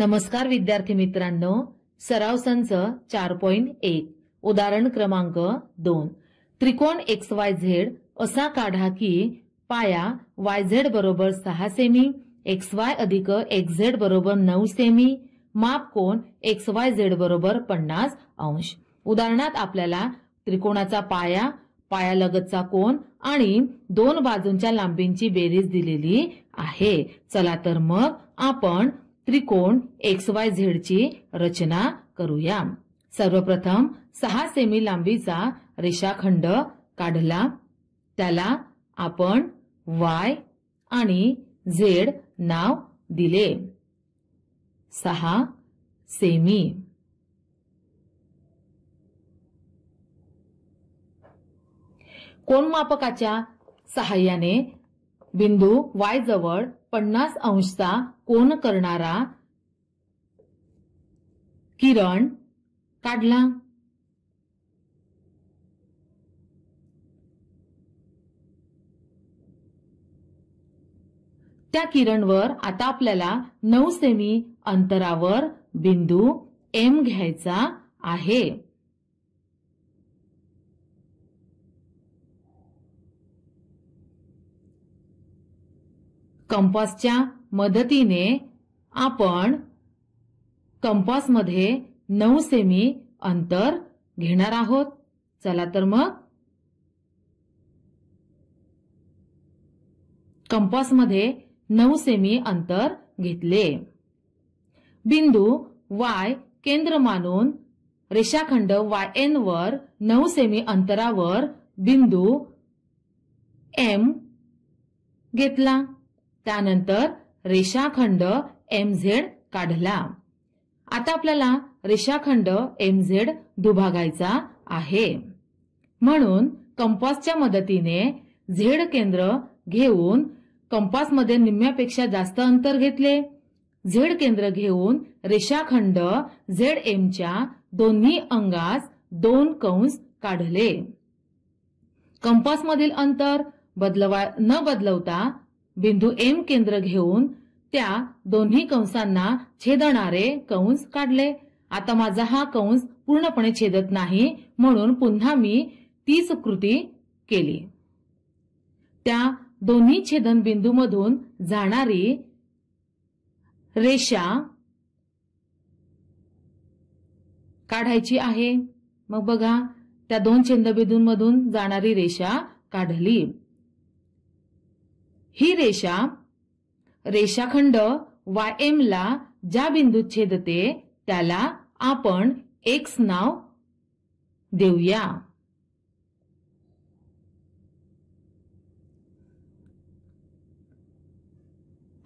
नमस्कार विद्यार्थी मित्रांनो सराव संच चार पॉइंट एक उदाहरण क्रमांक दोन त्रिकोण एक्स वाय झेड असा काढा की पाया वाय झेड बरोबर सहा सेमी एक्स वाय अधिक एक्स झेड बरोबर नऊ सेमी माप कोण एक्स वाय झेड बरोबर पन्नास अंश उदाहरणात आपल्याला त्रिकोणाचा पाया पायालगतचा कोण आणि दोन बाजूंच्या लांबींची बेरीज दिलेली आहे चला तर मग आपण त्रिकोण एक्स वाय झेडची रचना करूया सर्वप्रथम सहा सेमी लांबीचा रेषाखंड काढला त्याला आपण वाय आणि झेड नाव दिले सहा सेमी कोणमापकाच्या सहाय्याने बिंदू वाय जवळ पन्नास अंशचा कोन करणारा किरण काढला त्या किरणवर आता आपल्याला नऊ सेमी अंतरावर बिंदू एम घ्यायचा आहे कंपासच्या मदतीने आपण कंपासमध्ये नऊ सेमी अंतर घेणार आहोत चला तर मग कंपासमध्ये नऊ सेमी अंतर घेतले बिंदू वाय केंद्र मानून रेषाखंड वाय एन वर नऊ सेमी अंतरावर बिंदू एम घेतला त्यानंतर रेषाखंड एम झेड काढला आता आपल्याला रेषाखंड एम झेड दुभागायचा आहे म्हणून कंपासच्या मदतीने झेड केंद्र घेऊन कंपासमध्ये निम्म्यापेक्षा जास्त अंतर घेतले झेड केंद्र घेऊन रेषाखंड झेड एमच्या दोन्ही अंगास दोन कंस काढले कंपास मधील अंतर बदलवा न बदलवता बिंदू एम केंद्र घेऊन त्या दोन्ही कंसांना छेदणारे कंस काढले आता माझा हा कंस पूर्णपणे छेदत नाही म्हणून पुन्हा मी तीच कृती केली त्या दोन्ही छेदन मधून जाणारी रेषा काढायची आहे मग बघा त्या दोन मधून जाणारी रेषा काढली ही रेषा रेषाखंड वाय एम ला ज्या बिंदूत छेदते त्याला आपण एक्स नाव देऊया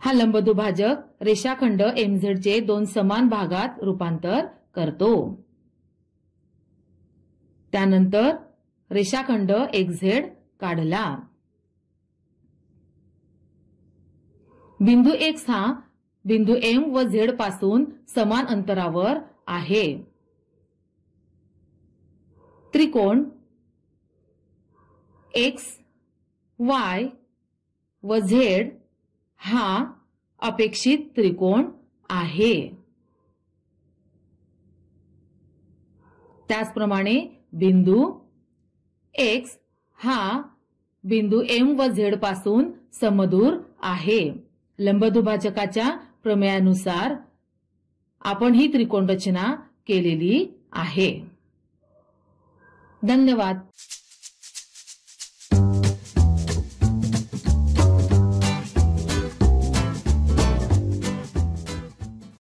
हा लंबदुभाजक रेषाखंड एमझेड चे दोन समान भागात रूपांतर करतो त्यानंतर रेषाखंड एक्झेड काढला बिंदू एक्स हा बिंदू एम व झेड पासून समान अंतरावर आहे त्रिकोण एक्स वाय व झेड हा अपेक्षित त्रिकोण आहे त्याचप्रमाणे बिंदू एक्स हा बिंदू एम व झेड पासून समदूर आहे लंबदुभाजकाच्या प्रमेयानुसार आपण ही त्रिकोण रचना केलेली आहे धन्यवाद